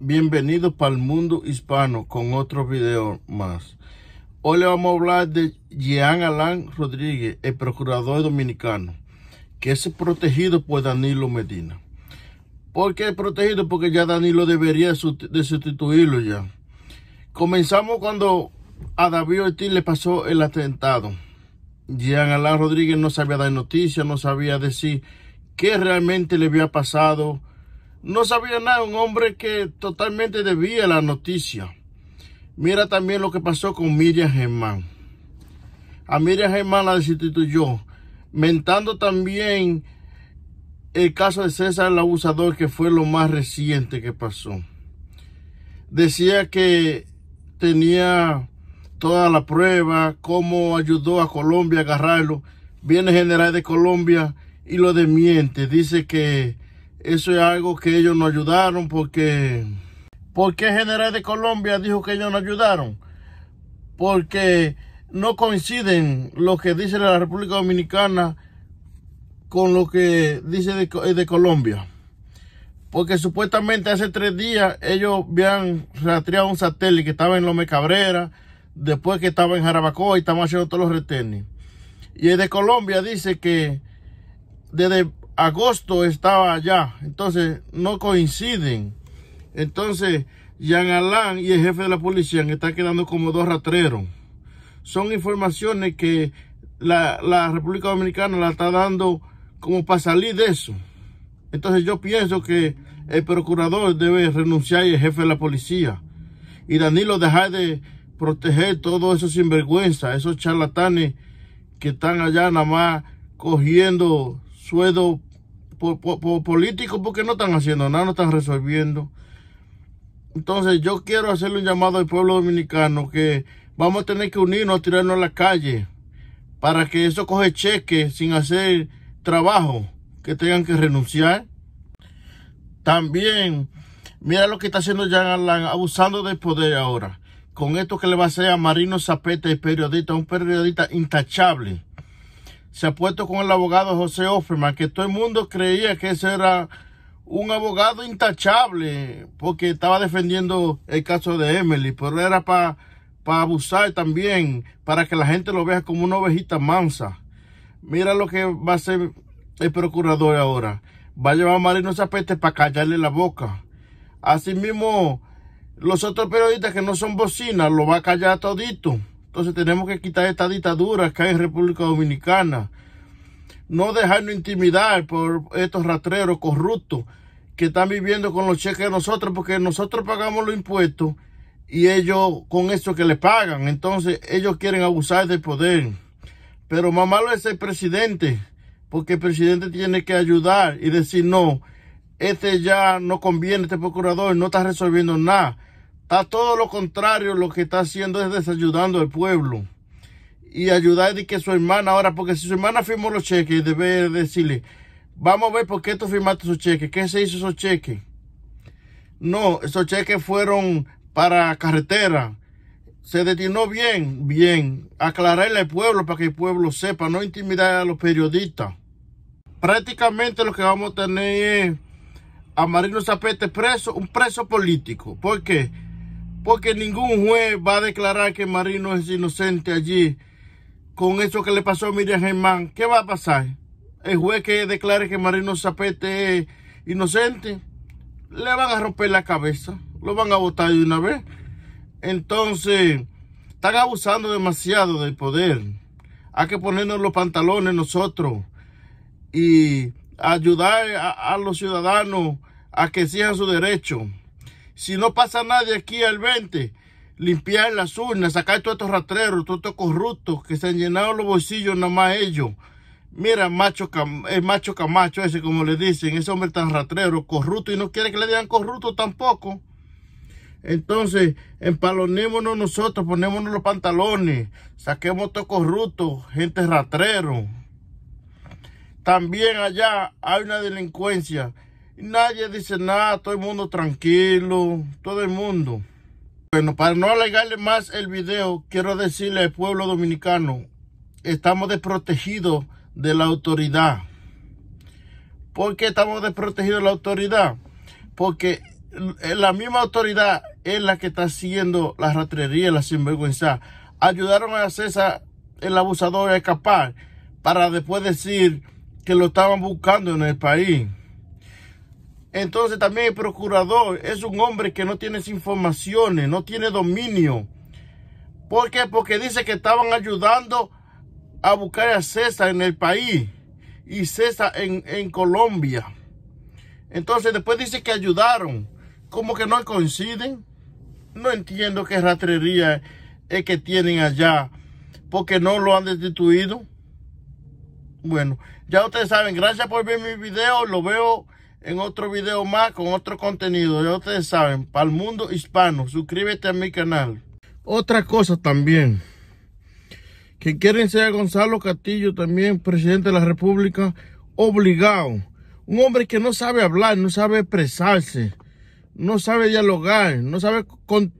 Bienvenidos para el mundo hispano con otro video más. Hoy le vamos a hablar de Jean Alain Rodríguez, el procurador dominicano, que es protegido por Danilo Medina. ¿Por qué protegido? Porque ya Danilo debería de sustituirlo ya. Comenzamos cuando a David Ortiz le pasó el atentado. Jean Alain Rodríguez no sabía dar noticias, no sabía decir qué realmente le había pasado no sabía nada, un hombre que totalmente debía la noticia. Mira también lo que pasó con Miriam Germán. A Miriam Germán la destituyó, mentando también el caso de César el abusador, que fue lo más reciente que pasó. Decía que tenía toda la prueba, cómo ayudó a Colombia a agarrarlo. Viene general de Colombia y lo demiente. Dice que eso es algo que ellos no ayudaron porque... ¿Por qué el general de Colombia dijo que ellos no ayudaron? Porque no coinciden lo que dice la República Dominicana con lo que dice de, de Colombia. Porque supuestamente hace tres días ellos habían rastreado un satélite que estaba en Lome Cabrera, después que estaba en Jarabacoa y estaban haciendo todos los retenes. Y el de Colombia dice que desde agosto estaba allá. Entonces, no coinciden. Entonces, Jean Alain y el jefe de la policía están quedando como dos ratreros. Son informaciones que la, República Dominicana la está dando como para salir de eso. Entonces yo pienso que el procurador debe renunciar y el jefe de la policía. Y Danilo dejar de proteger todos esos sinvergüenzas, esos charlatanes que están allá nada más cogiendo sueldo por, políticos porque no están haciendo nada, no están resolviendo. Entonces yo quiero hacerle un llamado al pueblo dominicano que vamos a tener que unirnos tirarnos a la calle para que eso coge cheque sin hacer trabajo, que tengan que renunciar. También, mira lo que está haciendo ya abusando del poder ahora. Con esto que le va a hacer a Marino Zapeta, periodista, un periodista intachable se ha puesto con el abogado José Offerman, que todo el mundo creía que ese era un abogado intachable, porque estaba defendiendo el caso de Emily, pero era para abusar también, para que la gente lo vea como una ovejita mansa. Mira lo que va a hacer el procurador ahora. Va a llevar a Marino Zapete para callarle la boca. Asimismo, los otros periodistas que no son bocinas lo va a callar todito. Entonces tenemos que quitar esta dictadura que hay en República Dominicana. No dejarnos intimidar por estos rastreros corruptos que están viviendo con los cheques de nosotros porque nosotros pagamos los impuestos y ellos con eso que le pagan. Entonces ellos quieren abusar del poder. Pero más malo es el presidente porque el presidente tiene que ayudar y decir no, este ya no conviene, este procurador no está resolviendo nada Está todo lo contrario, lo que está haciendo es desayudando al pueblo. Y ayudar de que su hermana ahora, porque si su hermana firmó los cheques, debe decirle, vamos a ver por qué tú firmaste esos cheques, qué se hizo esos cheques. No, esos cheques fueron para carretera. Se detinó bien, bien. Aclararle al pueblo para que el pueblo sepa, no intimidar a los periodistas. Prácticamente lo que vamos a tener es a Marino Zapete preso, un preso político. ¿Por qué? Porque ningún juez va a declarar que Marino es inocente allí. Con eso que le pasó a Miriam Germán, ¿qué va a pasar? El juez que declare que Marino Zapete es inocente, le van a romper la cabeza. Lo van a votar de una vez. Entonces, están abusando demasiado del poder. Hay que ponernos los pantalones nosotros y ayudar a, los ciudadanos a que sean su derecho si no pasa nadie aquí al 20, limpiar las urnas, sacar todos estos ratreros, todos estos corruptos que se han llenado los bolsillos nada más ellos. Mira, macho, el macho Camacho ese, como le dicen, ese hombre tan ratrero, corrupto, y no quiere que le digan corrupto tampoco. Entonces, empalonémonos nosotros, ponémonos los pantalones, saquemos todo corruptos, gente ratrero. También allá hay una delincuencia nadie dice nada, todo el mundo tranquilo, todo el mundo. Bueno, para no alegarle más el video, quiero decirle al pueblo dominicano, estamos desprotegidos de la autoridad. ¿Por qué estamos desprotegidos de la autoridad? Porque la misma autoridad es la que está haciendo la ratrería, la sinvergüenza. Ayudaron a César, el abusador, a escapar para después decir que lo estaban buscando en el país. Entonces también el procurador es un hombre que no tiene informaciones, no tiene dominio. ¿Por qué? Porque dice que estaban ayudando a buscar a César en el país y César en, en Colombia. Entonces después dice que ayudaron. Como que no coinciden. No entiendo qué rastrería es que tienen allá. Porque no lo han destituido. Bueno, ya ustedes saben. Gracias por ver mi video. Lo veo en otro video más con otro contenido. Ya ustedes saben, para el mundo hispano, suscríbete a mi canal. Otra cosa también, que quieren ser Gonzalo Castillo también presidente de la República, obligado. Un hombre que no sabe hablar, no sabe expresarse, no sabe dialogar, no sabe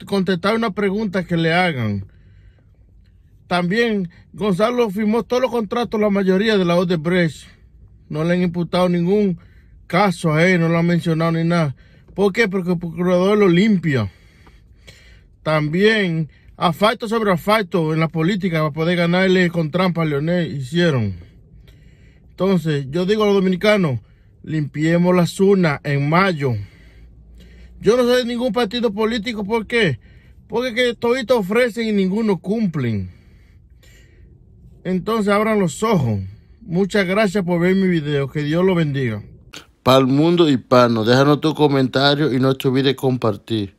contestar una pregunta que le hagan. También Gonzalo firmó todos los contratos, la mayoría de la Odebrecht. No le han imputado ningún caso ahí no lo ha mencionado ni nada. ¿Por qué? Porque el procurador lo limpia. También, asfalto sobre asfalto en la política para poder ganarle con trampa a Leonel, hicieron. Entonces, yo digo a los dominicanos, limpiemos la zona en mayo. Yo no soy de ningún partido político, ¿por qué? Porque que toditos ofrecen y ninguno cumplen. Entonces abran los ojos. Muchas gracias por ver mi video. Que Dios lo bendiga para el mundo hispano. Déjanos tu comentario y no te olvides compartir.